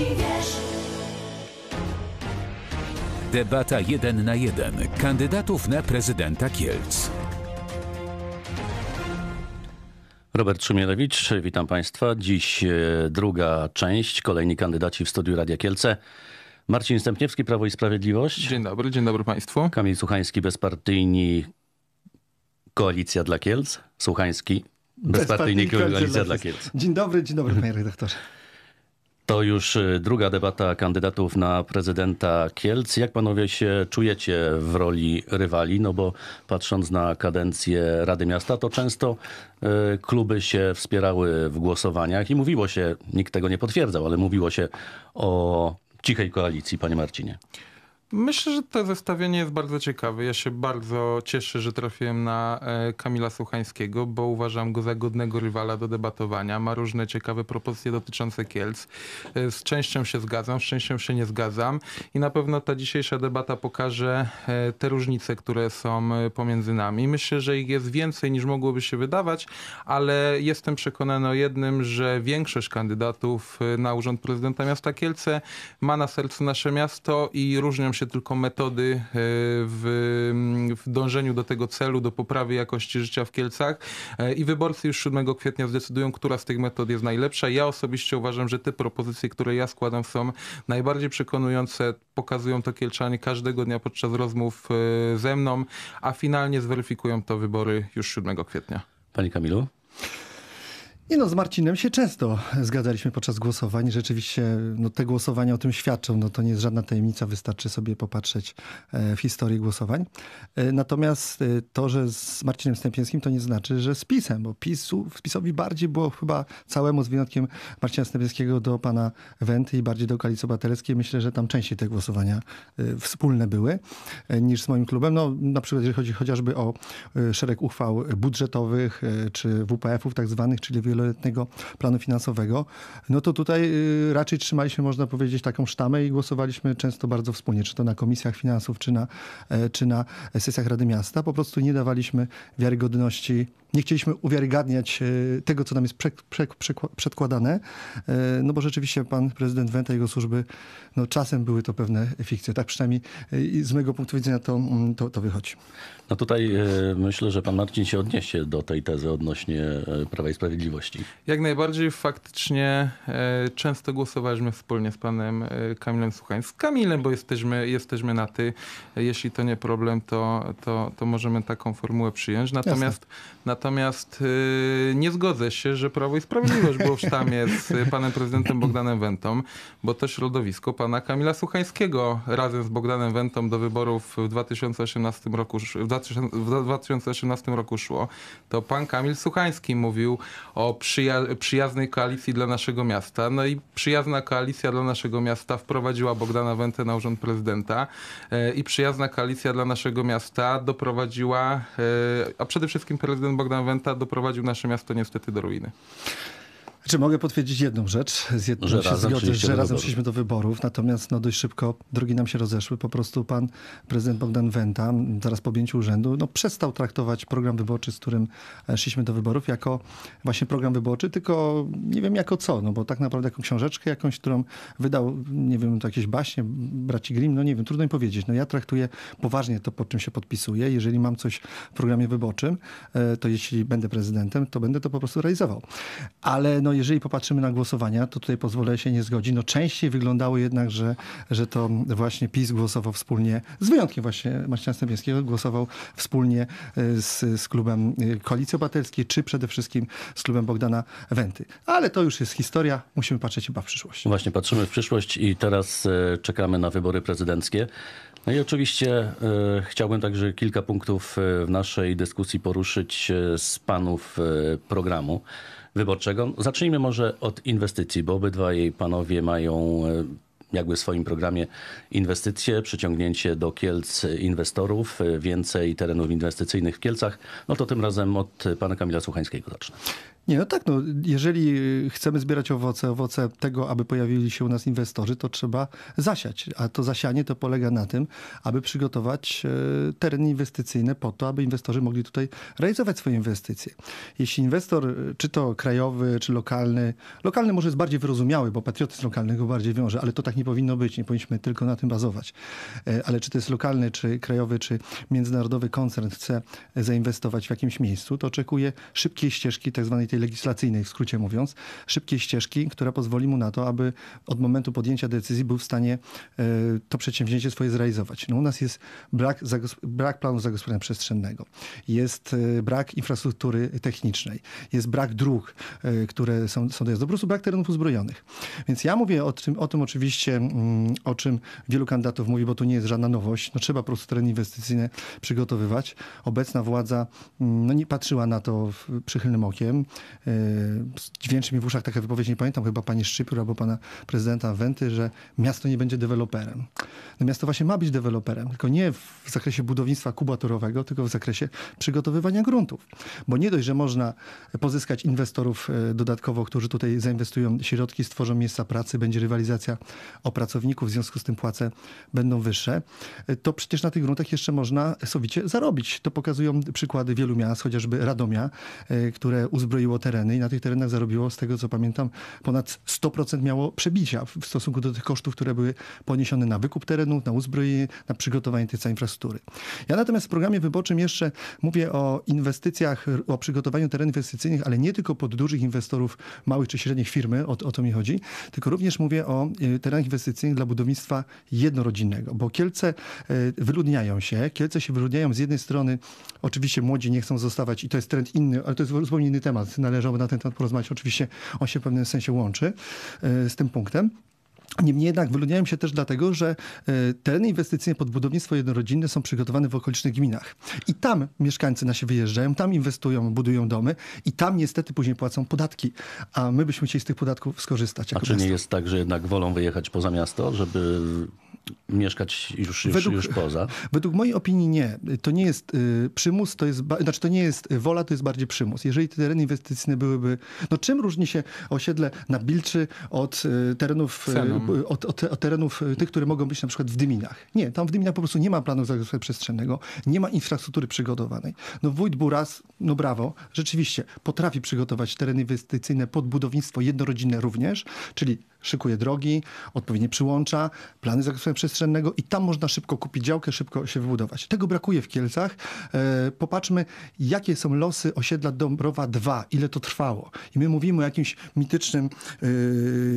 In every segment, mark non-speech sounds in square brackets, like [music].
dziś wiesz. Debata 1 na 1 kandydatów na prezydenta Kielc. Robert Szumielewicz, witam Państwa. Dziś e, druga część, kolejni kandydaci w studiu Radia Kielce. Marcin Stępniewski, Prawo i Sprawiedliwość. Dzień dobry, dzień dobry Państwu. Kamil Suchański, bezpartyjni Koalicja dla Kielc. Suchański, bezpartyjni, bezpartyjni Koalicja, Koalicja dla Kielc. Dzień dobry, dzień dobry Panie Redaktorze. To już y, druga debata kandydatów na prezydenta Kielc. Jak panowie się czujecie w roli rywali? No bo patrząc na kadencję Rady Miasta, to często y, kluby się wspierały w głosowaniach i mówiło się, nikt tego nie potwierdzał, ale mówiło się o cichej koalicji, panie Marcinie. Myślę, że to zestawienie jest bardzo ciekawe. Ja się bardzo cieszę, że trafiłem na e, Kamila Słuchańskiego, bo uważam go za godnego rywala do debatowania. Ma różne ciekawe propozycje dotyczące Kielc. E, z częścią się zgadzam, z częścią się nie zgadzam i na pewno ta dzisiejsza debata pokaże e, te różnice, które są pomiędzy nami. Myślę, że ich jest więcej niż mogłoby się wydawać, ale jestem przekonany o jednym, że większość kandydatów na urząd prezydenta miasta Kielce ma na sercu nasze miasto i różnią się się tylko metody e, w, w dążeniu do tego celu, do poprawy jakości życia w Kielcach e, i wyborcy już 7 kwietnia zdecydują, która z tych metod jest najlepsza. Ja osobiście uważam, że te propozycje, które ja składam są najbardziej przekonujące, pokazują to Kielczanie każdego dnia podczas rozmów e, ze mną, a finalnie zweryfikują to wybory już 7 kwietnia. Pani Kamilu? Nie no, z Marcinem się często zgadzaliśmy podczas głosowań. Rzeczywiście no, te głosowania o tym świadczą. No, to nie jest żadna tajemnica, wystarczy sobie popatrzeć e, w historii głosowań. E, natomiast e, to, że z Marcinem Stępieńskim to nie znaczy, że z PiSem, bo PiSu, PiSowi bardziej było chyba całemu, z wyjątkiem Marcina Stępieńskiego do pana Wenty i bardziej do Koalicji Obywatelskiej. Myślę, że tam częściej te głosowania wspólne były niż z moim klubem. No, na przykład jeżeli chodzi chociażby o szereg uchwał budżetowych czy WPF-ów tak zwanych, czyli wielu wieloletniego planu finansowego, no to tutaj y, raczej trzymaliśmy, można powiedzieć, taką sztamę i głosowaliśmy często bardzo wspólnie, czy to na komisjach finansów, czy na, e, czy na sesjach Rady Miasta. Po prostu nie dawaliśmy wiarygodności nie chcieliśmy uwiarygadniać e, tego, co nam jest przedkładane, e, no bo rzeczywiście pan prezydent Wenta i jego służby, no czasem były to pewne fikcje. Tak przynajmniej z mojego punktu widzenia to, mm, to, to wychodzi. No tutaj myślę, że pan Marcin się odniesie do tej tezy odnośnie Prawa i Sprawiedliwości. Jak najbardziej faktycznie e, często głosowaliśmy wspólnie z panem e, Kamilem Słuchań. Z Kamilem, bo jesteśmy, jesteśmy na ty. Jeśli to nie problem, to, to, to możemy taką formułę przyjąć. Natomiast, natomiast e, nie zgodzę się, że Prawo i Sprawiedliwość było w sztamie z panem prezydentem Bogdanem Wentą, bo to środowisko pana Kamila Słuchańskiego razem z Bogdanem Wentą do wyborów w 2018 roku, w 2018 roku szło. To pan Kamil Słuchański mówił o przyja przyjaznej koalicji dla naszego miasta. No i przyjazna koalicja dla naszego miasta wprowadziła Bogdana Wentę na urząd prezydenta e, i przyjazna koalicja dla naszego miasta doprowadziła, e, a przede wszystkim prezydent Bogdan Wenta doprowadził nasze miasto niestety do ruiny. Czy mogę potwierdzić jedną rzecz? Z jedną że się zgodzę, że razem szliśmy do wyborów, natomiast no dość szybko drogi nam się rozeszły. Po prostu pan prezydent Bogdan Wenta zaraz po objęciu urzędu no, przestał traktować program wyborczy, z którym e, szliśmy do wyborów, jako właśnie program wyborczy, tylko nie wiem jako co, no bo tak naprawdę jaką książeczkę jakąś, którą wydał, nie wiem, jakieś baśnie braci Grimm, no nie wiem, trudno mi powiedzieć. No ja traktuję poważnie to, pod czym się podpisuję. Jeżeli mam coś w programie wyborczym, e, to jeśli będę prezydentem, to będę to po prostu realizował. Ale no jeżeli popatrzymy na głosowania, to tutaj pozwolę się nie zgodzić. No częściej wyglądało jednak, że, że to właśnie PiS głosował wspólnie, z wyjątkiem właśnie Marcina Stępieńskiego, głosował wspólnie e, z, z klubem e, Koalicji Obywatelskiej, czy przede wszystkim z klubem Bogdana Wenty. Ale to już jest historia, musimy patrzeć chyba w przyszłość. Właśnie patrzymy w przyszłość i teraz e, czekamy na wybory prezydenckie. No i oczywiście e, chciałbym także kilka punktów w naszej dyskusji poruszyć z panów programu wyborczego. Zacznijmy może od inwestycji, bo jej panowie mają e, jakby w swoim programie inwestycje, przyciągnięcie do Kielc inwestorów, więcej terenów inwestycyjnych w Kielcach. No to tym razem od pana Kamila Słuchańskiego zacznę. Nie, no tak, no, jeżeli chcemy zbierać owoce, owoce tego, aby pojawili się u nas inwestorzy, to trzeba zasiać. A to zasianie to polega na tym, aby przygotować e, tereny inwestycyjne po to, aby inwestorzy mogli tutaj realizować swoje inwestycje. Jeśli inwestor, e, czy to krajowy, czy lokalny, lokalny może jest bardziej wyrozumiały, bo patriotyzm go bardziej wiąże, ale to tak nie nie powinno być, nie powinniśmy tylko na tym bazować. E, ale czy to jest lokalny, czy krajowy, czy międzynarodowy koncern chce zainwestować w jakimś miejscu, to oczekuje szybkiej ścieżki, tak zwanej tej legislacyjnej, w skrócie mówiąc, szybkiej ścieżki, która pozwoli mu na to, aby od momentu podjęcia decyzji był w stanie e, to przedsięwzięcie swoje zrealizować. No, u nas jest brak, brak planu zagospodarowania przestrzennego, jest e, brak infrastruktury technicznej, jest brak dróg, które są, są do Po prostu brak terenów uzbrojonych. Więc ja mówię o tym, o tym oczywiście rzeczywiście, mm, o czym wielu kandydatów mówi, bo to nie jest żadna nowość, no trzeba po prostu tereny inwestycyjne przygotowywać. Obecna władza mm, no, nie patrzyła na to przychylnym okiem. E, Dźwięczy mi w uszach taka wypowiedź, nie pamiętam, chyba pani Szczypiór albo pana prezydenta Wenty, że miasto nie będzie deweloperem. No miasto właśnie ma być deweloperem, tylko nie w zakresie budownictwa kubatorowego, tylko w zakresie przygotowywania gruntów. Bo nie dość, że można pozyskać inwestorów e, dodatkowo, którzy tutaj zainwestują środki, stworzą miejsca pracy, będzie rywalizacja o pracowników, w związku z tym płace będą wyższe, e, to przecież na tych gruntach jeszcze można sowicie zarobić. To pokazują przykłady wielu miast, chociażby Radomia, e, które uzbroiło tereny i na tych terenach zarobiło, z tego co pamiętam, ponad 100% miało przebicia w stosunku do tych kosztów, które były poniesione na wykup terenów, na uzbrojenie, na przygotowanie tej całej infrastruktury. Ja natomiast w programie wyborczym jeszcze mówię o inwestycjach, o przygotowaniu terenów inwestycyjnych, ale nie tylko pod dużych inwestorów, małych czy średnich firmy, o, o to mi chodzi, tylko również mówię o e, terenach inwestycyjnych dla budownictwa jednorodzinnego, bo Kielce e, wyludniają się. Kielce się wyludniają z jednej strony, oczywiście młodzi nie chcą zostawać i to jest trend inny, ale to jest zupełnie inny temat. Należałoby na ten temat porozmawiać. Oczywiście on się w pewnym sensie łączy e, z tym punktem. Niemniej jednak wyludniają się też dlatego, że e, tereny inwestycyjne pod budownictwo jednorodzinne są przygotowane w okolicznych gminach. I tam mieszkańcy nasi wyjeżdżają, tam inwestują, budują domy i tam niestety później płacą podatki. A my byśmy chcieli z tych podatków skorzystać. A czy miasto. nie jest tak, że jednak wolą wyjechać poza miasto, żeby mieszkać już, już, według, już poza? Według mojej opinii nie. To nie jest y, przymus, to jest, znaczy to nie jest y, wola, to jest bardziej przymus. Jeżeli te tereny inwestycyjne byłyby, no czym różni się osiedle na Bilczy od y, terenów, y, od, od, od, terenów y, tych, które mogą być na przykład w Dyminach? Nie, tam w Dyminach po prostu nie ma planu zagospodarowania przestrzennego, nie ma infrastruktury przygotowanej. No wójt Buras, no brawo, rzeczywiście potrafi przygotować tereny inwestycyjne pod budownictwo jednorodzinne również, czyli szykuje drogi, odpowiednie przyłącza, plany zakresu przestrzennego i tam można szybko kupić działkę, szybko się wybudować. Tego brakuje w Kielcach. E, popatrzmy, jakie są losy osiedla Dąbrowa 2, ile to trwało. I my mówimy o jakimś mitycznym e,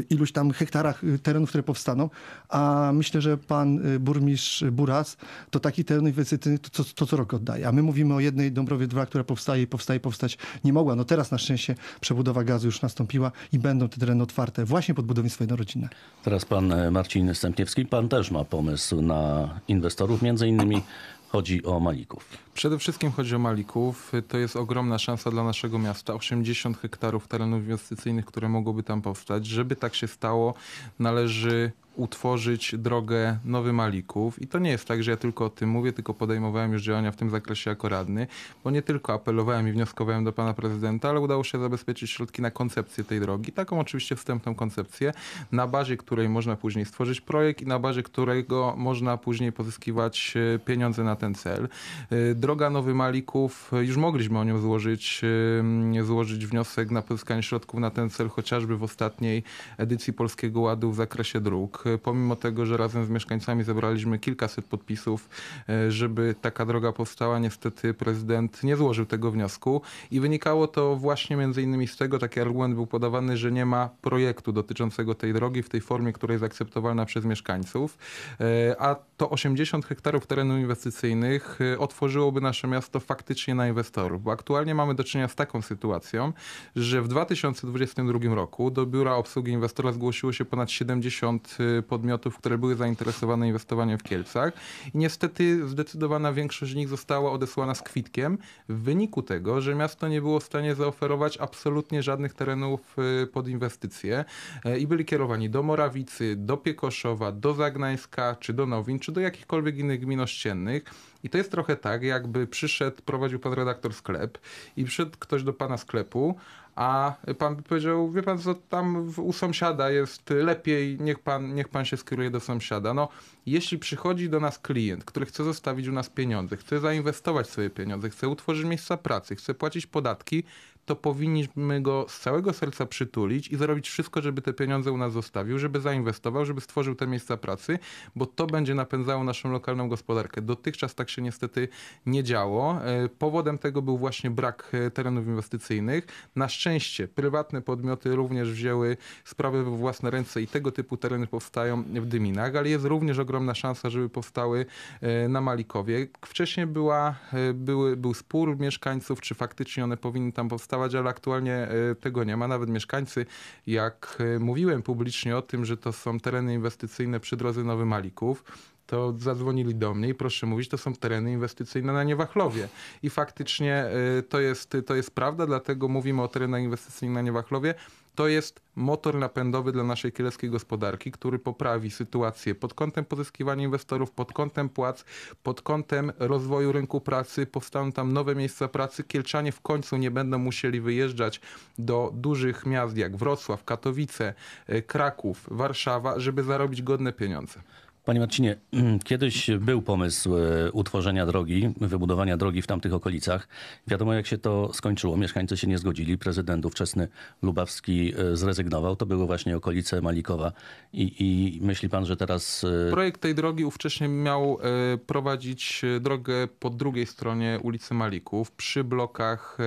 iluś tam hektarach e, terenów, które powstaną, a myślę, że pan burmistrz Buras to taki teren inwestycyjny to, to co rok oddaje. A my mówimy o jednej Dąbrowie 2, która powstaje i powstaje, powstać nie mogła. No teraz na szczęście przebudowa gazu już nastąpiła i będą te tereny otwarte właśnie pod budownictwo swoją rodzinę. Teraz pan e, Marcin Stępniewski, pan też ma pomysł na inwestorów, między innymi chodzi o Malików. Przede wszystkim chodzi o Malików. To jest ogromna szansa dla naszego miasta. 80 hektarów terenów inwestycyjnych, które mogłyby tam powstać. Żeby tak się stało, należy utworzyć drogę Nowy Malików. I to nie jest tak, że ja tylko o tym mówię, tylko podejmowałem już działania w tym zakresie jako radny, bo nie tylko apelowałem i wnioskowałem do pana prezydenta, ale udało się zabezpieczyć środki na koncepcję tej drogi. Taką oczywiście wstępną koncepcję, na bazie której można później stworzyć projekt i na bazie którego można później pozyskiwać e, pieniądze na ten cel. E, Droga Nowy Malików, e, już mogliśmy o nią złożyć, e, złożyć wniosek na pozyskanie środków na ten cel, chociażby w ostatniej edycji Polskiego Ładu w zakresie dróg. E, pomimo tego, że razem z mieszkańcami zebraliśmy kilkaset podpisów, żeby taka droga powstała, niestety prezydent nie złożył tego wniosku i wynikało to właśnie między innymi z tego, taki argument był podawany, że nie ma projektu dotyczącego tej drogi w tej formie, która jest akceptowalna przez mieszkańców, a to 80 hektarów terenu inwestycyjnych otworzyło by nasze miasto faktycznie na inwestorów. Bo aktualnie mamy do czynienia z taką sytuacją, że w 2022 roku do Biura Obsługi Inwestora zgłosiło się ponad 70 y, podmiotów, które były zainteresowane inwestowaniem w Kielcach i niestety zdecydowana większość z nich została odesłana z kwitkiem w wyniku tego, że miasto nie było w stanie zaoferować absolutnie żadnych terenów y, pod inwestycje e, i byli kierowani do Morawicy, do Piekoszowa, do Zagnańska, czy do Nowin, czy do jakichkolwiek innych gmin ościennych i to jest trochę tak, jakby przyszedł, prowadził pan redaktor sklep i przyszedł ktoś do pana sklepu, a pan by powiedział, wie pan co, tam u sąsiada jest lepiej, niech pan, niech pan się skieruje do sąsiada. No, jeśli przychodzi do nas klient, który chce zostawić u nas pieniądze, chce zainwestować swoje pieniądze, chce utworzyć miejsca pracy, chce płacić podatki, to powinniśmy go z całego serca przytulić i zrobić wszystko, żeby te pieniądze u nas zostawił, żeby zainwestował, żeby stworzył te miejsca pracy, bo to będzie napędzało naszą lokalną gospodarkę. Dotychczas tak się niestety nie działo. E, powodem tego był właśnie brak e, terenów inwestycyjnych. Na szczęście prywatne podmioty również wzięły sprawy we własne ręce i tego typu tereny powstają w Dyminach, ale jest również ogromna szansa, żeby powstały e, na Malikowie. Wcześniej była, były, był spór mieszkańców, czy faktycznie one powinny tam powstać powstawać, ale aktualnie e, tego nie ma. Nawet mieszkańcy, jak e, mówiłem publicznie o tym, że to są tereny inwestycyjne przy drodze Nowy Malików, to zadzwonili do mnie i proszę mówić, to są tereny inwestycyjne na Niewachlowie. I faktycznie e, to jest, to jest prawda, dlatego mówimy o terenach inwestycyjnych na Niewachlowie to jest motor napędowy dla naszej kieleckiej gospodarki, który poprawi sytuację pod kątem pozyskiwania inwestorów, pod kątem płac, pod kątem rozwoju rynku pracy, powstaną tam nowe miejsca pracy. Kielczanie w końcu nie będą musieli wyjeżdżać do dużych miast jak Wrocław, Katowice, e, Kraków, Warszawa, żeby zarobić godne pieniądze. Panie Marcinie, mm, kiedyś był pomysł e, utworzenia drogi, wybudowania drogi w tamtych okolicach. Wiadomo, jak się to skończyło. Mieszkańcy się nie zgodzili. Prezydent ówczesny Lubawski e, zrezygnował. To były właśnie okolice Malikowa. I, i myśli pan, że teraz... E, Projekt tej drogi ówcześnie miał prowadzić drogę po drugiej stronie ulicy Malików, przy blokach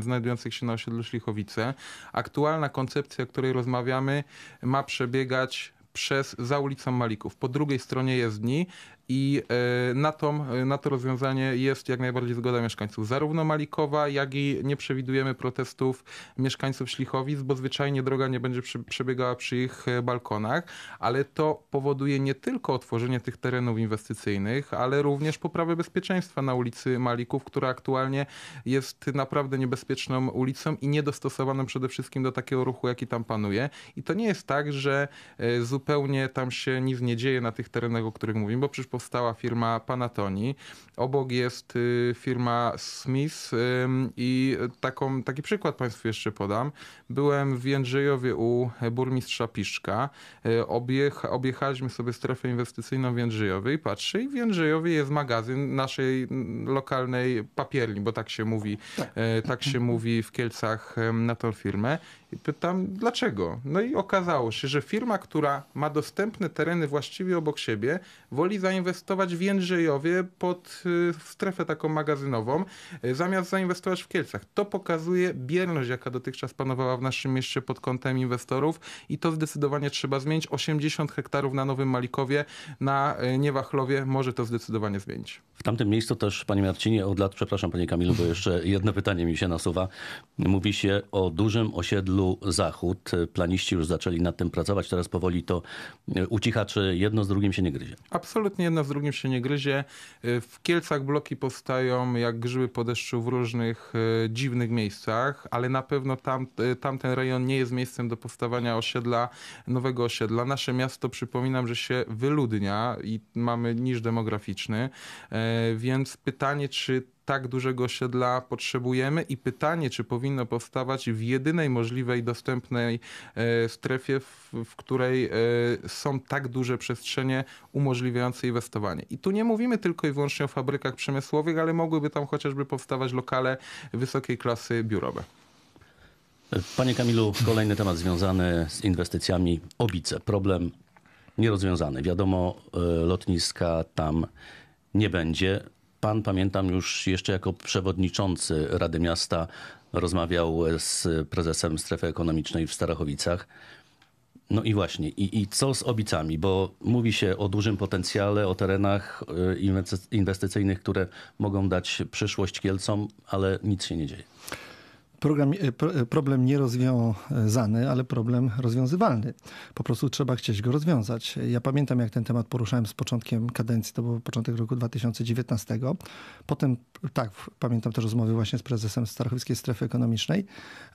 znajdujących się na osiedlu Szlichowice. Aktualna koncepcja, o której rozmawiamy, ma przebiegać przez, za ulicą Malików. Po drugiej stronie jezdni i e, na, to na to rozwiązanie jest jak najbardziej zgoda mieszkańców, zarówno Malikowa, jak i nie przewidujemy protestów mieszkańców Ślichowic, bo zwyczajnie droga nie będzie przebiegała przy ich e, balkonach, ale to powoduje nie tylko otworzenie tych terenów inwestycyjnych, ale również poprawę bezpieczeństwa na ulicy Malików, która aktualnie jest naprawdę niebezpieczną ulicą i niedostosowaną przede wszystkim do takiego ruchu, jaki tam panuje. I to nie jest tak, że e, zupełnie tam się nic nie dzieje na tych terenach, o których mówimy, bo przecież powstała firma Panatoni. Obok jest y, firma Smith i taką, taki przykład Państwu jeszcze podam. Byłem w Jędrzejowie u burmistrza Piszka. Y, Obiechaliśmy objechaliśmy sobie strefę inwestycyjną w Jędrzejowie i patrzę i w Jędrzejowie jest magazyn naszej mm, lokalnej papierni, bo tak się mówi, tak, y, tak się mówi w Kielcach na tą firmę i pytam, dlaczego? No i okazało się, że firma, która ma dostępne tereny właściwie obok siebie, woli zainwestować w Jędrzejowie pod y, strefę taką magazynową, y, zamiast zainwestować w Kielcach. To pokazuje bierność, jaka dotychczas panowała w naszym mieście pod kątem inwestorów i to zdecydowanie trzeba zmienić. 80 hektarów na Nowym Malikowie, na y, Niewachlowie może to zdecydowanie zmienić. W tamtym miejscu też, panie Marcinie, od lat, przepraszam panie Kamilu, bo jeszcze jedno pytanie mi się nasuwa. Mówi się o dużym osiedlu Zachód. Planiści już zaczęli nad tym pracować, teraz powoli to e, ucicha, czy jedno z drugim się nie gryzie? Absolutnie jedno z drugim się nie gryzie. E, w Kielcach bloki powstają jak grzyby po deszczu w różnych e, dziwnych miejscach, ale na pewno tam, tamten rejon nie jest miejscem do powstawania osiedla, nowego osiedla. Nasze miasto, przypominam, że się wyludnia i mamy niż demograficzny, więc pytanie, czy tak dużego osiedla potrzebujemy i pytanie, czy powinno powstawać w jedynej możliwej dostępnej e, strefie, w, której e, są tak duże przestrzenie umożliwiające inwestowanie. I tu nie mówimy tylko i wyłącznie o fabrykach przemysłowych, ale mogłyby tam chociażby powstawać lokale wysokiej klasy biurowe. Panie Kamilu, kolejny temat związany z inwestycjami. Obice, problem nierozwiązany. Wiadomo, e, lotniska tam nie będzie pan, pamiętam już jeszcze jako przewodniczący Rady Miasta, rozmawiał z prezesem strefy ekonomicznej w Starachowicach. No i właśnie, i, i co z obicami? Bo mówi się o dużym potencjale, o terenach e, inwestycyjnych, które mogą dać przyszłość Kielcom, ale nic się nie dzieje program, e, e, problem nierozwiązany, ale problem rozwiązywalny. Po prostu trzeba chcieć go rozwiązać. Ja pamiętam, jak ten temat poruszałem z początkiem kadencji, to był początek roku 2019. Potem, tak, pamiętam te rozmowy właśnie z prezesem Starachowskiej Strefy Ekonomicznej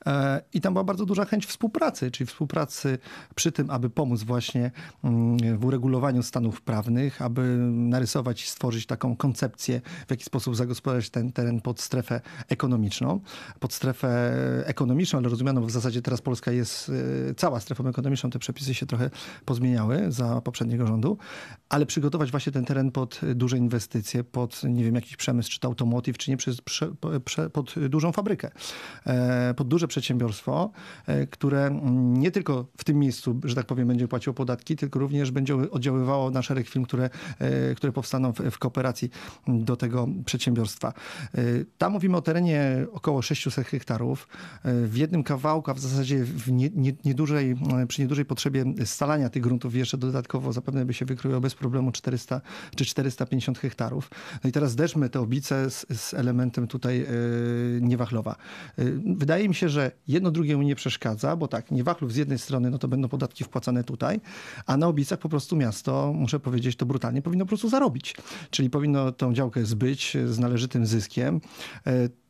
e, i tam była bardzo duża chęć współpracy, czyli współpracy przy tym, aby pomóc właśnie mm, w uregulowaniu stanów prawnych, aby narysować i stworzyć taką koncepcję, w jaki sposób zagospodarować ten teren pod strefę ekonomiczną, pod strefę ekonomiczną, ale rozumianą, bo w zasadzie teraz Polska jest e, cała strefą ekonomiczną, te przepisy się trochę pozmieniały za poprzedniego rządu, ale przygotować właśnie ten teren pod duże inwestycje, pod nie wiem, jakiś przemysł, czy to automotive, czy nie, przy, przy, przy, pod dużą fabrykę, e, pod duże przedsiębiorstwo, e, które nie tylko w tym miejscu, że tak powiem, będzie płaciło podatki, tylko również będzie oddziaływało na szereg firm, które, które powstaną w, w kooperacji do tego przedsiębiorstwa. Tam mówimy o terenie około 600 hektarów, E, w jednym kawałku, a w zasadzie w nie, nie, niedużej, e, przy niedużej potrzebie scalania tych gruntów jeszcze dodatkowo zapewne by się wykryło bez problemu 400 czy 450 hektarów. No i teraz derzmy te obice z, z elementem tutaj e, niewachlowa. Wydaje mi się, że jedno drugiemu nie przeszkadza, bo tak, niewachlów z jednej strony, no to będą podatki wpłacane tutaj, a na obicach po prostu miasto, muszę powiedzieć to brutalnie, powinno po prostu zarobić. Czyli powinno tą działkę zbyć z należytym zyskiem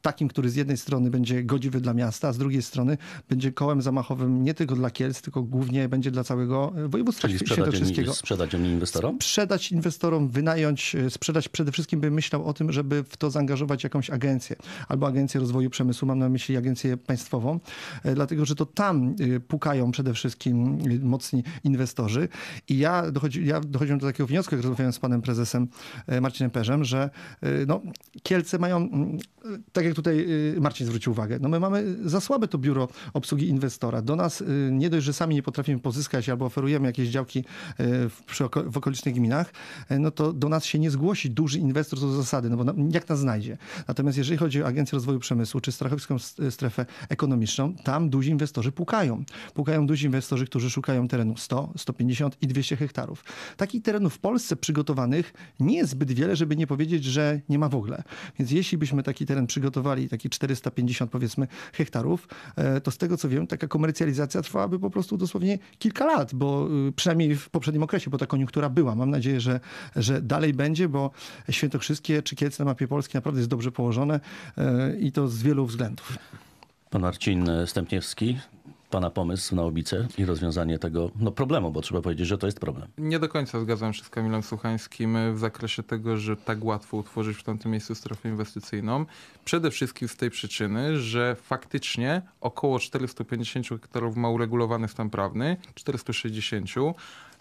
takim, który z jednej strony będzie godziwy dla miasta, a z drugiej strony będzie kołem zamachowym nie tylko dla Kielc, tylko głównie będzie dla całego e, województwa Czyli sprzedać świętokrzyskiego. Sprzedać oni inwestorom? Sprzedać inwestorom, wynająć, e, sprzedać przede wszystkim bym myślał o tym, żeby w to zaangażować jakąś agencję albo agencję rozwoju przemysłu, mam na myśli agencję państwową, e, dlatego że to tam pukają przede wszystkim mocni inwestorzy i ja, dochodzi, ja dochodziłem do takiego wniosku, jak rozmawiałem z panem prezesem Marcinem Perzem, że no, Kielce mają, mm, tak jak jak tutaj y, Marcin zwrócił uwagę, no my mamy za słabe to biuro obsługi inwestora. Do nas y, nie dość, że sami nie potrafimy pozyskać albo oferujemy jakieś działki y, w, w okolicznych gminach, no to do nas się nie zgłosi duży inwestor co do zasady, no bo jak nas znajdzie. Natomiast jeżeli chodzi o Agencję Rozwoju Przemysłu czy Strachowską Strefę Ekonomiczną, tam duzi inwestorzy pukają. Pukają duzi inwestorzy, którzy szukają terenu 100, 150 i 200 hektarów. Takich terenów w Polsce przygotowanych nie jest zbyt wiele, żeby nie powiedzieć, że nie ma w ogóle. Więc jeśli byśmy taki teren przygotowali, szacowali takie 450 powiedzmy hektarów, e, to z tego co wiem, taka komercjalizacja trwałaby po prostu dosłownie kilka lat, bo y, przynajmniej w poprzednim okresie, bo ta koniunktura była. Mam nadzieję, że, że dalej będzie, bo Świętokrzyskie czy Kielce na mapie Polski naprawdę jest dobrze położone e, i to z wielu względów. Pan Marcin Stępniewski, Pana pomysł na obicę i rozwiązanie tego no, problemu, bo trzeba powiedzieć, że to jest problem. Nie do końca zgadzam się z Kamilem Słuchańskim w zakresie tego, że tak łatwo utworzyć w tamtym miejscu strefę inwestycyjną. Przede wszystkim z tej przyczyny, że faktycznie około 450 hektarów ma uregulowany stan prawny, 460,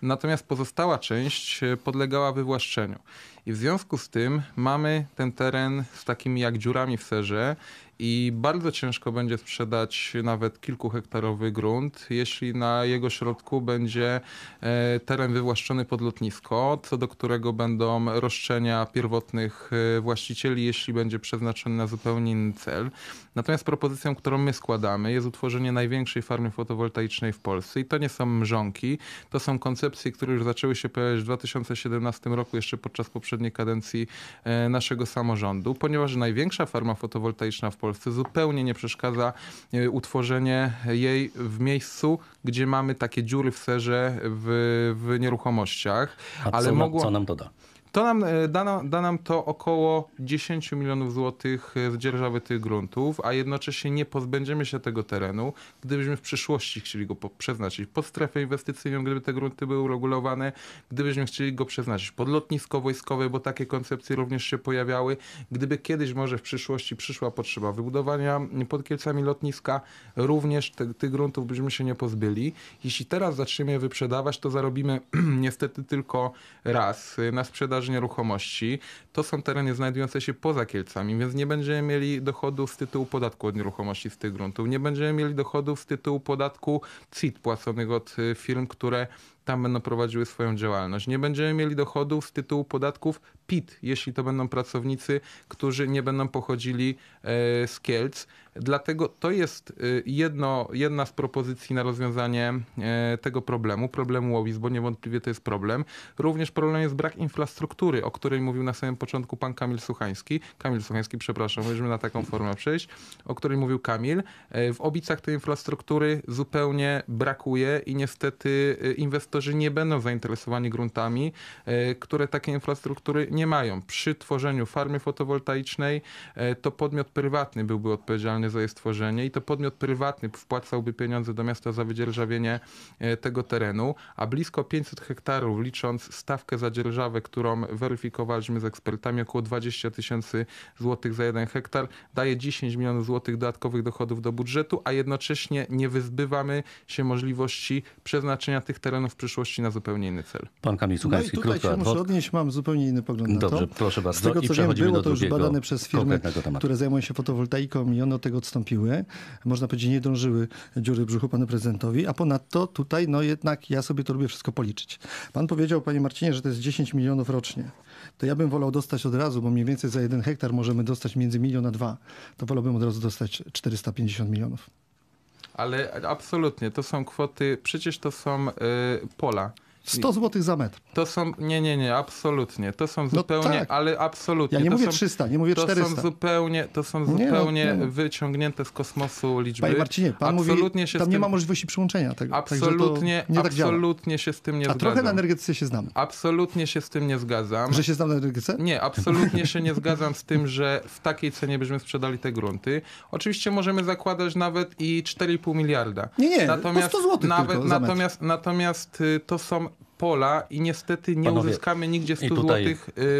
natomiast pozostała część e, podlegała wywłaszczeniu. I w związku z tym mamy ten teren z takimi jak dziurami w serze i bardzo ciężko będzie sprzedać nawet kilkuhektarowy grunt, jeśli na jego środku będzie e, teren wywłaszczony pod lotnisko, co do którego będą roszczenia pierwotnych e, właścicieli, jeśli będzie przeznaczony na zupełnie inny cel. Natomiast propozycją, którą my składamy, jest utworzenie największej farmy fotowoltaicznej w Polsce i to nie są mrzonki, to są koncepcje, które już zaczęły się pojawiać w 2017 roku, jeszcze podczas poprzedniej kadencji e, naszego samorządu, ponieważ największa farma fotowoltaiczna w Polsce Polsce zupełnie nie przeszkadza e, utworzenie jej w miejscu, gdzie mamy takie dziury w serze w, w nieruchomościach. A ale co, mogło... co nam to da? To nam e, da, nam, da nam to około 10 milionów złotych e, z dzierżawy tych gruntów, a jednocześnie nie pozbędziemy się tego terenu, gdybyśmy w przyszłości chcieli go przeznaczyć pod strefę inwestycyjną, gdyby te grunty były uregulowane, gdybyśmy chcieli go przeznaczyć pod lotnisko wojskowe, bo takie koncepcje również się pojawiały, gdyby kiedyś może w przyszłości przyszła potrzeba wybudowania pod Kielcami lotniska, również te, tych gruntów byśmy się nie pozbyli. Jeśli teraz zaczniemy wyprzedawać, to zarobimy [clears throat] niestety tylko raz na sprzedaż sprzedaży nieruchomości, to są tereny znajdujące się poza Kielcami, więc nie będziemy mieli dochodów z tytułu podatku od nieruchomości z tych gruntów, nie będziemy mieli dochodów z tytułu podatku CIT płaconych od y, firm, które tam będą prowadziły swoją działalność. Nie będziemy mieli dochodów z tytułu podatków PIT, jeśli to będą pracownicy, którzy nie będą pochodzili e, z Kielc. Dlatego to jest e, jedno, jedna z propozycji na rozwiązanie e, tego problemu, problemu łowisk, bo niewątpliwie to jest problem. Również problem jest brak infrastruktury, o której mówił na samym początku pan Kamil Suchański. Kamil Suchański, przepraszam, możemy na taką formę przejść, o której mówił Kamil. W Obicach tej infrastruktury zupełnie brakuje i niestety inwestycje inwestorzy nie będą zainteresowani gruntami, e, które takie infrastruktury nie mają. Przy tworzeniu farmy fotowoltaicznej e, to podmiot prywatny byłby odpowiedzialny za jej stworzenie i to podmiot prywatny wpłacałby pieniądze do miasta za wydzierżawienie e, tego terenu, a blisko 500 hektarów, licząc stawkę za dzierżawę, którą weryfikowaliśmy z ekspertami, około 20 tysięcy złotych za jeden hektar, daje 10 milionów złotych dodatkowych dochodów do budżetu, a jednocześnie nie wyzbywamy się możliwości przeznaczenia tych terenów przyszłości na zupełnie inny cel. Pan Kamil Słuchański, no tutaj krótko. Się muszę odnieść, mam zupełnie inny pogląd Dobrze, na to. proszę bardzo. Z tego co wiem, było to już badane przez firmy, które zajmują się fotowoltaiką i one od tego odstąpiły. Można powiedzieć, nie dążyły dziury w brzuchu panu prezydentowi, a ponadto tutaj no jednak ja sobie to lubię wszystko policzyć. Pan powiedział, panie Marcinie, że to jest 10 milionów rocznie. To ja bym wolał dostać od razu, bo mniej więcej za jeden hektar możemy dostać między milion a dwa. To wolałbym od razu dostać 450 milionów ale absolutnie to są kwoty, przecież to są y, pola. 100 zł za metr. To są, nie, nie, nie, absolutnie. To są no zupełnie, no tak. ale absolutnie. Ja nie to mówię są, 300, nie mówię 400. To są zupełnie, to są no, zupełnie nie, no, wyciągnięte z kosmosu liczby. Panie Marcinie, pan absolutnie mówi, tam nie ma możliwości przyłączenia tego. Absolutnie, tak absolutnie tak się z tym nie A zgadzam. A trochę na energetyce się znam. Absolutnie się z tym nie zgadzam. Że się znam na energetyce? Nie, absolutnie się nie zgadzam z tym, że w takiej cenie byśmy sprzedali te grunty. Oczywiście możemy zakładać nawet i 4,5 miliarda. Nie, nie, no natomiast, 100 zł nawet, tylko natomiast, natomiast y, to są pola i niestety nie Panowie, uzyskamy nigdzie 100 zł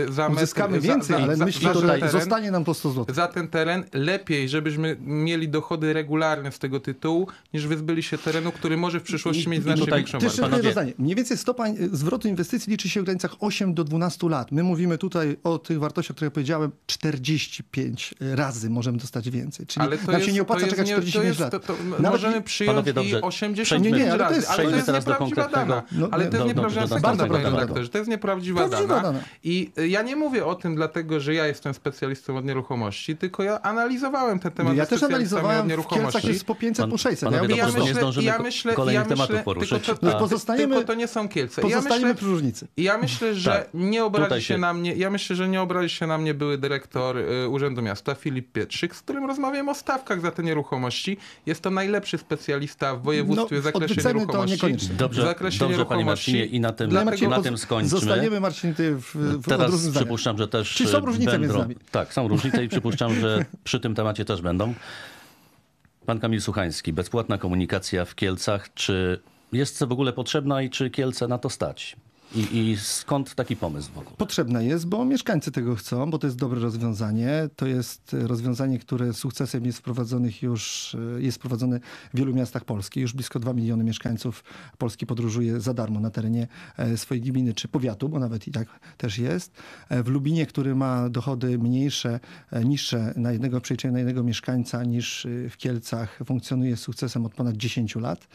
za metr. Uzyskamy więcej, za, za, ale za, myślę, że teren, zostanie nam to 100 zł. Za ten teren lepiej, żebyśmy mieli dochody regularne z tego tytułu, niż wyzbyli się terenu, który może w przyszłości I, mieć znacznie większą wartość. Mniej więcej stopień zwrotu inwestycji liczy się w granicach 8 do 12 lat. My mówimy tutaj o tych wartościach, które powiedziałem, 45 razy możemy dostać więcej. Czyli ale to nam jest, się nie opłaca czekać 45 lat. To, to, możemy przyjąć Panowie, dobrze, i 80 nie, nie, ale to jest, razy, ale to jest, teraz do Dana, no, ale to jest no, że sekretny redaktorze. To jest nieprawdziwa dana. dana. I y, ja nie mówię o tym dlatego, że ja jestem specjalistą od nieruchomości, tylko ja analizowałem ten temat Ja też analizowałem w Kielcach jest po 500, po 600. Panowie, ja, myślę, nie zdążymy ja myślę, kolejnych ja myślę, Tylko to, pozostaniemy, tylko to nie są Kielce. Pozostaniemy ja przy różnicy. Ja myślę, tak, że tak. nie obrali się, się na mnie, ja myślę, że nie obrazi się na mnie były dyrektor y, Urzędu Miasta Filip Pietrzyk, z którym rozmawiam o stawkach za te nieruchomości. Jest to najlepszy specjalista w no, województwie no, w zakresie nieruchomości. To Dobrze, dobrze, nieruchomości. Panie Marcinie, i na tym, Marcin, na tym skończmy. Zostaniemy Marcin ty w, w Teraz przypuszczam, że też Czy są y, różnice będą, między nami? Tak, są różnice i przypuszczam, że przy tym temacie też będą. Pan Kamil Suchański, bezpłatna komunikacja w Kielcach. Czy jest w ogóle potrzebna i czy Kielce na to stać? I, I, skąd taki pomysł w ogóle? Potrzebna jest, bo mieszkańcy tego chcą, bo to jest dobre rozwiązanie. To jest e, rozwiązanie, które sukcesem jest wprowadzonych już, e, jest wprowadzone w wielu miastach Polski. Już blisko 2 miliony mieszkańców Polski podróżuje za darmo na terenie e, swojej gminy czy powiatu, bo nawet i tak też jest. W Lubinie, który ma dochody mniejsze, niższe na jednego przejrzenia, na jednego mieszkańca niż w Kielcach, funkcjonuje z sukcesem od ponad 10 lat.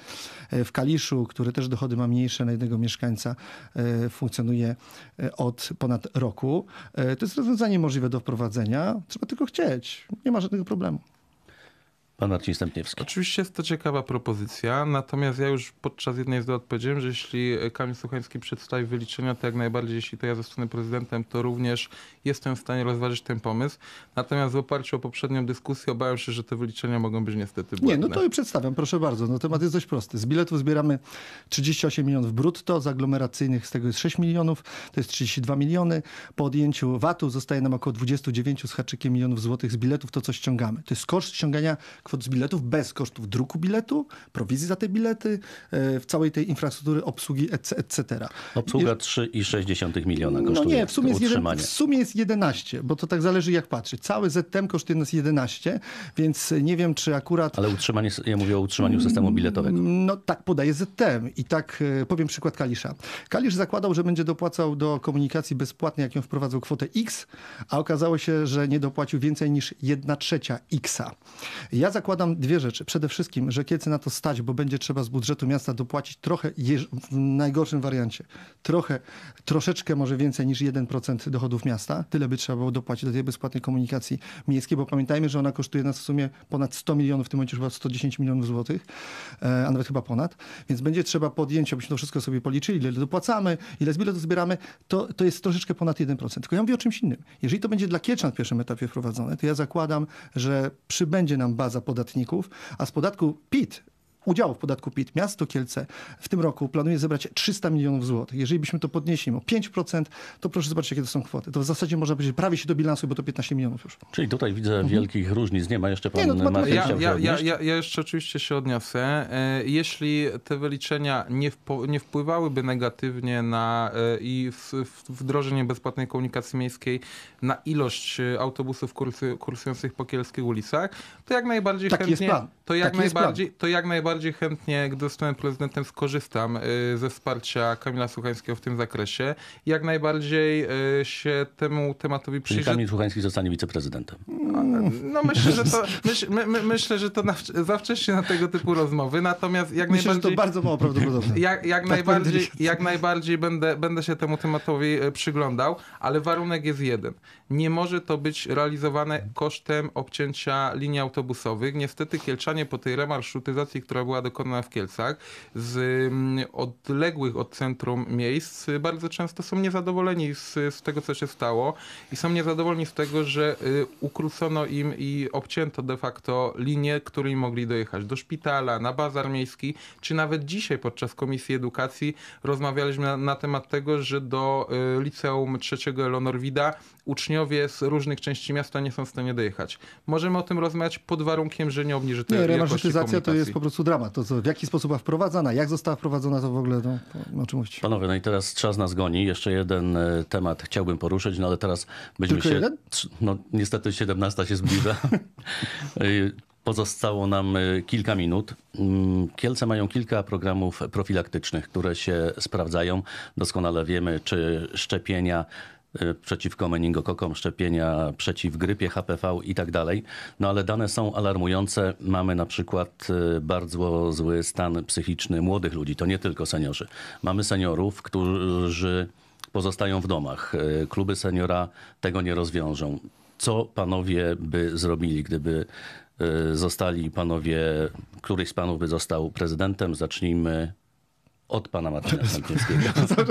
W Kaliszu, który też dochody ma mniejsze na jednego mieszkańca, E, funkcjonuje e, od ponad roku. E, to jest rozwiązanie możliwe do wprowadzenia, trzeba tylko chcieć, nie ma żadnego problemu. Pan Marcin Stępniewski. Oczywiście jest to ciekawa propozycja, natomiast ja już podczas jednej z debat powiedziałem, że jeśli Kamil Suchański przedstawi wyliczenia, to jak najbardziej, jeśli to ja zostanę prezydentem, to również jestem w stanie rozważyć ten pomysł. Natomiast w oparciu o poprzednią dyskusję obawiam się, że te wyliczenia mogą być niestety błędne. Nie, no to i przedstawiam, proszę bardzo. No, temat jest dość prosty. Z biletów zbieramy 38 milionów brutto, z aglomeracyjnych z tego jest 6 milionów, to jest 32 miliony. Po odjęciu VAT-u zostaje nam około 29 z haczykiem milionów złotych z biletów, to co ściągamy. To jest koszt ściągania kwot z biletów bez kosztów druku biletu, prowizji za te bilety, e, w całej tej infrastruktury obsługi, etc. Obsługa 3,6 miliona no kosztuje no nie, w sumie, utrzymanie. Jest w sumie jest 11, bo to tak zależy jak patrzy. Cały ZTM kosztuje nas 11, więc nie wiem czy akurat... Ale utrzymanie, ja mówię o utrzymaniu systemu biletowego. No tak podaje ZTM i tak e, powiem przykład Kalisza. Kalisz zakładał, że będzie dopłacał do komunikacji bezpłatnej, jak ją wprowadzał kwotę X, a okazało się, że nie dopłacił więcej niż 1 trzecia X. Ja zakładam dwie rzeczy. Przede wszystkim, że Kielce na to stać, bo będzie trzeba z budżetu miasta dopłacić trochę, w najgorszym wariancie, trochę, troszeczkę może więcej niż 1% dochodów miasta. Tyle by trzeba było dopłacić do tej bezpłatnej komunikacji miejskiej, bo pamiętajmy, że ona kosztuje nas w sumie ponad 100 milionów, w tym momencie już chyba 110 milionów złotych, e, a nawet chyba ponad. Więc będzie trzeba podjęcie, abyśmy to wszystko sobie policzyli, ile dopłacamy, ile z biletu zbieramy, to, to jest troszeczkę ponad 1%. Tylko ja mówię o czymś innym. Jeżeli to będzie dla Kielcza na pierwszym etapie wprowadzone, to ja zakładam, że przybędzie nam baza podatników, a z podatku PIT udziału w podatku PIT miasto Kielce w tym roku planuje zebrać 300 milionów złotych. Jeżeli byśmy to podnieśli o 5%, to proszę zobaczyć, jakie to są kwoty. To w zasadzie można powiedzieć prawie się do bilansu, bo to 15 milionów już. Czyli tutaj widzę mhm. wielkich różnic. Nie ma jeszcze pan nie, no, Martin, ja, ja, ja, ja, ja jeszcze oczywiście się odniosę. E, jeśli te wyliczenia nie, wpo, nie wpływałyby negatywnie na e, i wdrożenie bezpłatnej komunikacji miejskiej na ilość e, autobusów kursujących po kielskich ulicach, to jak najbardziej Taki chętnie... To jak, najbardziej, to jak najbardziej bardziej chętnie, gdy zostanę prezydentem, skorzystam y, ze wsparcia Kamila Słuchańskiego w tym zakresie. Jak najbardziej y, się temu tematowi przyjrzę. Kamil Słuchański zostanie wiceprezydentem. Mm. No myślę, że to, myśl, my, my, myślę, że to na, za wcześnie na tego typu rozmowy, natomiast jak myślę, najbardziej... to bardzo mało prawdopodobne. Jak, jak tak najbardziej, jak najbardziej będę, będę się temu tematowi e, przyglądał, ale warunek jest jeden. Nie może to być realizowane kosztem obcięcia linii autobusowych. Niestety Kielczanie po tej remarszutyzacji, która była dokonana w Kielcach, z mm, odległych od centrum miejsc y, bardzo często są niezadowoleni z, z tego, co się stało i są niezadowoleni z tego, że y, ukrócono im i obcięto de facto linie, którymi mogli dojechać do szpitala, na bazar miejski, czy nawet dzisiaj podczas Komisji Edukacji rozmawialiśmy na, na temat tego, że do y, liceum trzeciego Wida uczniowie z różnych części miasta nie są w stanie dojechać. Możemy o tym rozmawiać pod warunkiem, że nie obniży tej Nie, remarketyzacja to jest po prostu dramat to w jaki sposób była wprowadzana, jak została wprowadzona, to w ogóle no, o czym mówić. Panowie, no i teraz czas nas goni. Jeszcze jeden e, temat chciałbym poruszyć, no ale teraz będziemy Tylko się... Jeden? No niestety 17 się zbliża. [laughs] E, pozostało nam e, kilka minut. Mm, Kielce mają kilka programów profilaktycznych, które się sprawdzają. Doskonale wiemy, czy szczepienia Y, przeciwko meningokokom, szczepienia przeciw grypie, HPV i tak dalej. No ale dane są alarmujące. Mamy na przykład y, bardzo zły stan psychiczny młodych ludzi, to nie tylko seniorzy. Mamy seniorów, którzy pozostają w domach. Y, kluby seniora tego nie rozwiążą. Co panowie by zrobili, gdyby zostali panowie, któryś z panów by został prezydentem? Zacznijmy od pana Marcina Sankiewskiego. [laughs]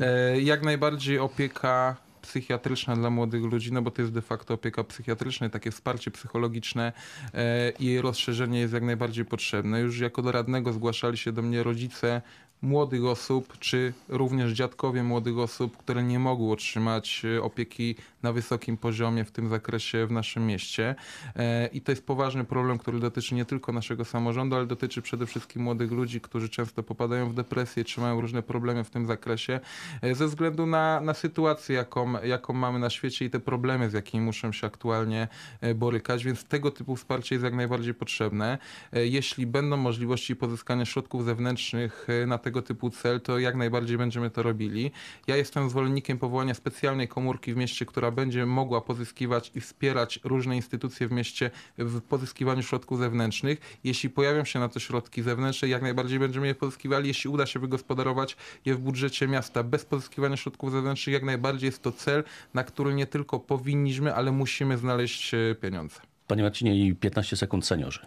E, jak najbardziej opieka psychiatryczna dla młodych ludzi, no bo to jest de facto opieka psychiatryczna i takie wsparcie psychologiczne e, i jej rozszerzenie jest jak najbardziej potrzebne. Już jako doradnego zgłaszali się do mnie rodzice młodych osób, czy również dziadkowie młodych osób, które nie mogły otrzymać e, opieki na wysokim poziomie w tym zakresie w naszym mieście. E, I to jest poważny problem, który dotyczy nie tylko naszego samorządu, ale dotyczy przede wszystkim młodych ludzi, którzy często popadają w depresję, czy mają różne problemy w tym zakresie, e, ze względu na, na sytuację, jaką, jaką mamy na świecie i te problemy, z jakimi muszą się aktualnie borykać, więc tego typu wsparcie jest jak najbardziej potrzebne. Jeśli będą możliwości pozyskania środków zewnętrznych na tego tego typu cel, to jak najbardziej będziemy to robili. Ja jestem zwolennikiem powołania specjalnej komórki w mieście, która będzie mogła pozyskiwać i wspierać różne instytucje w mieście w pozyskiwaniu środków zewnętrznych. Jeśli pojawią się na to środki zewnętrzne, jak najbardziej będziemy je pozyskiwali. Jeśli uda się wygospodarować je w budżecie miasta bez pozyskiwania środków zewnętrznych, jak najbardziej jest to cel, na który nie tylko powinniśmy, ale musimy znaleźć e, pieniądze. Panie Marcinie, i 15 sekund seniorzy.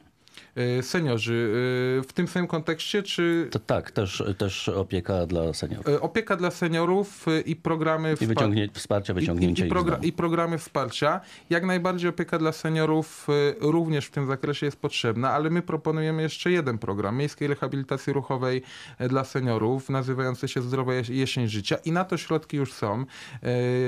E, seniorzy. E, w tym samym kontekście, czy... To tak, też, też opieka dla seniorów. E, opieka dla seniorów i programy... I wyciągnie... wsparcia, wyciągnięcie i, i, progra... i programy wsparcia. Jak najbardziej opieka dla seniorów również w tym zakresie jest potrzebna, ale my proponujemy jeszcze jeden program miejskiej rehabilitacji ruchowej dla seniorów, nazywający się Zdrowa Jesień Życia i na to środki już są.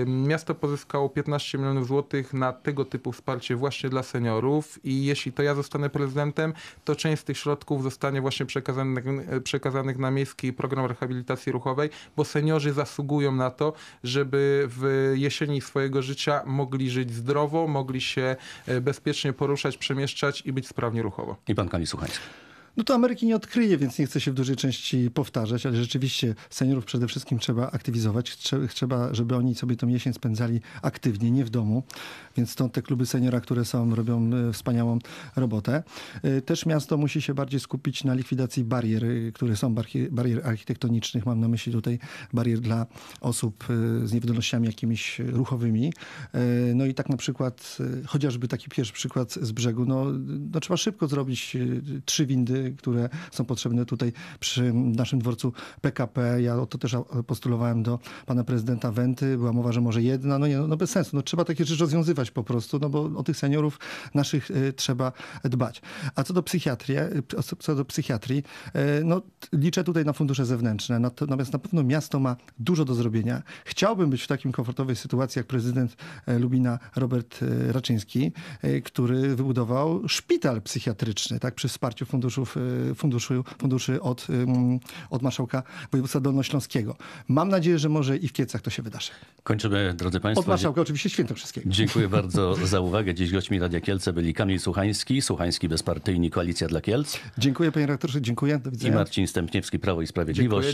Miasto pozyskało 15 milionów złotych na tego typu wsparcie właśnie dla seniorów i jeśli to ja zostanę prezydentem, to część z tych środków zostanie właśnie przekazanych, przekazanych na miejski program rehabilitacji ruchowej, bo seniorzy zasługują na to, żeby w jesieni swojego życia mogli żyć zdrowo, mogli się e, bezpiecznie poruszać, przemieszczać i być sprawni ruchowo. I pan Kamil Słuchański no to Ameryki nie odkryje, więc nie chcę się w dużej części powtarzać, ale rzeczywiście seniorów przede wszystkim trzeba aktywizować. Trzeba, żeby oni sobie tą jesień spędzali aktywnie, nie w domu. Więc stąd te kluby seniora, które są, robią e, wspaniałą robotę. E, też miasto musi się bardziej skupić na likwidacji barier, e, które są barier architektonicznych. Mam na myśli tutaj barier dla osób z niewydolnościami jakimiś ruchowymi. No i tak na przykład chociażby taki pierwszy przykład z brzegu, no, no trzeba szybko zrobić trzy windy które są potrzebne tutaj przy naszym dworcu PKP. Ja o to też postulowałem do pana prezydenta Wenty. Była mowa, że może jedna. No nie, no, no bez sensu. No, trzeba takie rzeczy rozwiązywać po prostu, no bo o tych seniorów naszych y, trzeba dbać. A co do psychiatrii, y, co do psychiatrii y, no liczę tutaj na fundusze zewnętrzne. Natomiast na pewno miasto ma dużo do zrobienia. Chciałbym być w takim komfortowej sytuacji jak prezydent Lubina Robert Raczyński, który wybudował szpital psychiatryczny tak, przy wsparciu funduszów Y, funduszy, funduszy od, y, mm, od marszałka województwa dolnośląskiego. Mam nadzieję, że może i w Kiecach to się wydarzy. Kończymy, drodzy Państwo. Od marszałka oczywiście wszystkiego. Dziękuję [laughs] bardzo za uwagę. Dziś gośćmi Radia Kielce byli Kamil Słuchański, Słuchański Bezpartyjni, Koalicja dla Kielc. Dziękuję panie rektorze. dziękuję. Do widzenia. I Marcin Stępniewski, Prawo i Sprawiedliwość. Dziękuję.